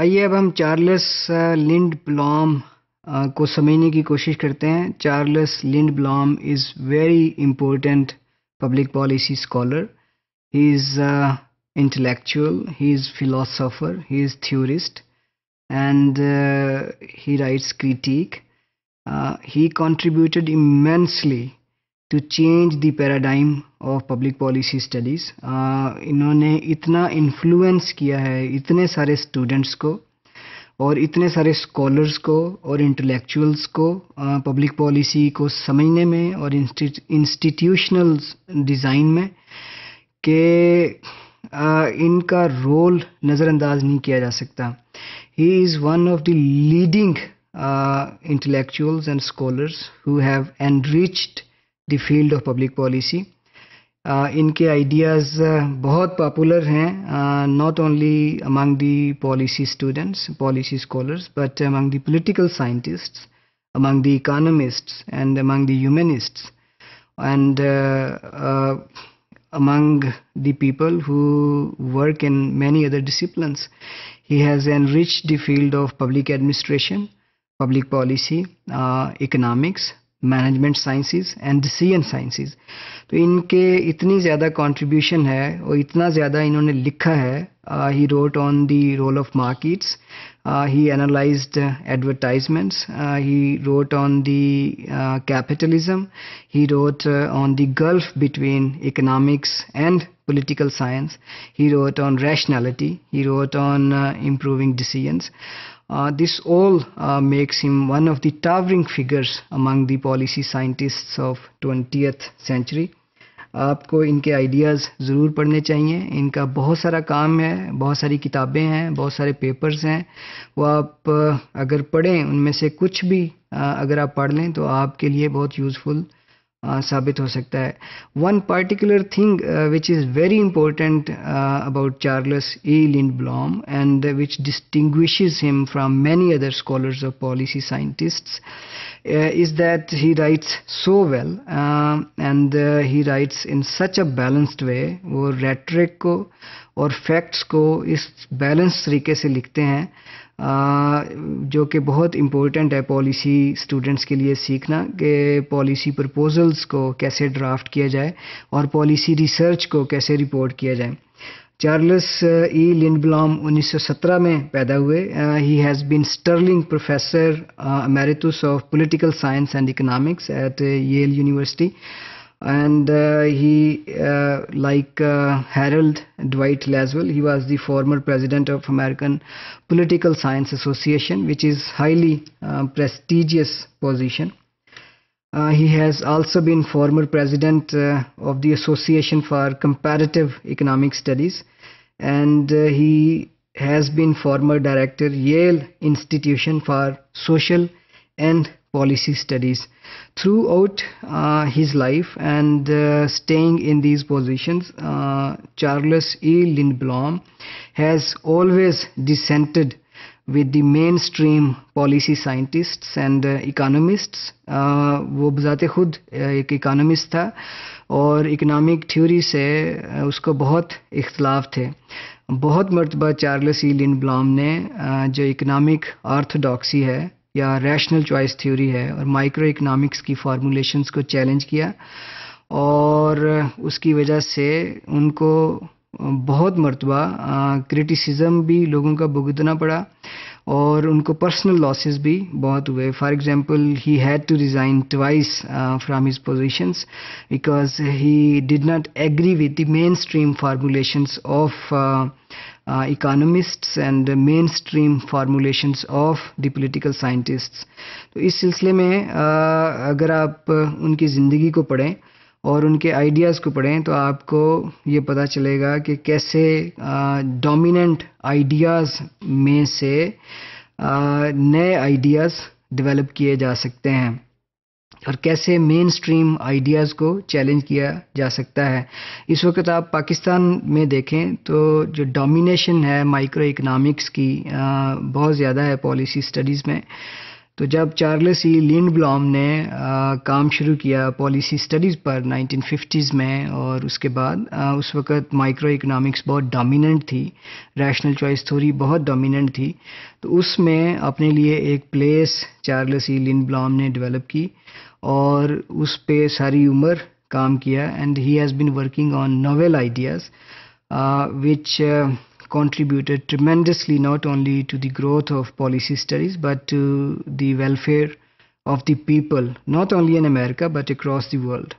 आइए अब हम चार्लस लिंड ब्लॉम को समझने की कोशिश करते हैं Charles Lindblom is very important public policy scholar he is intellectual he is philosopher he is theorist and he writes critic he contributed immensely to change the paradigm of public policy studies इन्होंने इतना influence किया है इतने सारे students को और इतने सारे स्कॉलर्स को और intellectuals को पब्लिक uh, पॉलिसी को समझने में और इंस्टीट्यूशनल डिज़ाइन में कि uh, इनका रोल नज़रअंदाज नहीं किया जा सकता he is one of the leading intellectuals and scholars who have enriched the field of public policy. Uh, इनके ideas बहुत uh, popular हैं uh, not only among the policy students, policy scholars, but among the political scientists, among the economists, and among the humanists, and uh, among the people who work in many other disciplines. He has enriched the field of public administration, public policy, uh, economics, management sciences and decision sciences तो इनके इतनी ज़्यादा contribution है और इतना ज़्यादा इन्होंने लिखा है he wrote on the role of markets he analysed advertisements he wrote on the capitalism he wrote on the gulf between economics and political science. He wrote on rationality. He wrote on uh, improving decisions. Uh, this all uh, makes him one of the towering figures among the policy scientists of 20th century. आपको इनके ideas ज़रूर पढ़ने चाहिए इनका बहुत सारा काम है बहुत सारी किताबें हैं बहुत सारे पेपर्स हैं वो आप अगर पढ़ें उनमें से कुछ भी अगर आप पढ़ लें तो आपके लिए बहुत यूज़फुल साबित हो सकता है one particular thing which is very important about Charles E Lindblom and which distinguish him from many other scholars of policy scientists is that he writes so well and he writes in such a balanced way वो rhetoric को और facts को इस balance तरीके से लिखते हैं जो कि बहुत इम्पोर्टेंट है पॉलिसी स्टूडेंट्स के लिए सीखना कि पॉलिसी प्रपोजल्स को कैसे ड्राफ्ट किया जाए और पॉलिसी रिसर्च को कैसे रिपोर्ट किया जाए चार्ल्स ई लिंडब्लॉम 1917 में पैदा हुए he has been Sterling professor emeritus of political science and economics at Yale University and uh, he uh, like uh, Harold Dwight Laswell he was the former president of American Political Science Association which is highly uh, prestigious position uh, he has also been former president uh, of the Association for Comparative Economic Studies and he has been former director Yale Institution for Social and Policy Studies throughout uh, his life and uh, staying in these positions, uh, Charles E. Lindblom has always dissented with the mainstream policy scientists and economists वो बज़ात खुद एक economist था और economic theory से उसको बहुत इख्तलाफ थे बहुत मरतबा चार्लस ई लिन ब्लाम ने जो इकनॉमिक आर्थोडॉक्सी है या रैशनल चॉइस थ्योरी है और माइक्रो इकनॉमिक्स की फार्मूलेशंस को चैलेंज किया और उसकी वजह से उनको बहुत मरतबा क्रिटिसिज्म भी लोगों का भुगतना पड़ा और उनको पर्सनल लॉसेस भी बहुत हुए for example he had to resign twice from his positions because he did not agree with the mainstream formulations of uh, economists and mainstream formulations of the political scientists तो इस सिलसिले में uh, अगर आप uh, उनकी ज़िंदगी को पढ़ें और उनके आइडियाज़ को पढ़ें तो आपको ये पता चलेगा कि कैसे डोमिनेंट uh, आइडियाज़ में से uh, नए आइडियाज़ डेवलप किए जा सकते हैं और कैसे मेन स्ट्रीम आइडियाज़ को चैलेंज किया जा सकता है इस वक्त आप पाकिस्तान में देखें तो जो डोमिनेशन है माइक्रो इकनॉमिक्स की बहुत ज़्यादा है पॉलिसी स्टडीज़ में तो जब चार्लस ई लिंड ब्लॉम ने आ, काम शुरू किया पॉलिसी स्टडीज़ पर 1950s में और उसके बाद आ, उस वक्त माइक्रो इकोनॉमिक्स बहुत डोमिनेंट थी रैशनल चॉइस थ्योरी बहुत डोमिनेंट थी तो उसमें अपने लिए एक प्लेस चार्लस ई लिंड ब्लॉम ने डेवलप की और उस पर सारी उम्र काम किया and he has been working on novel ideas which contributed tremendously not only to the growth of policy studies but to the welfare of the people, not only in America but across the world.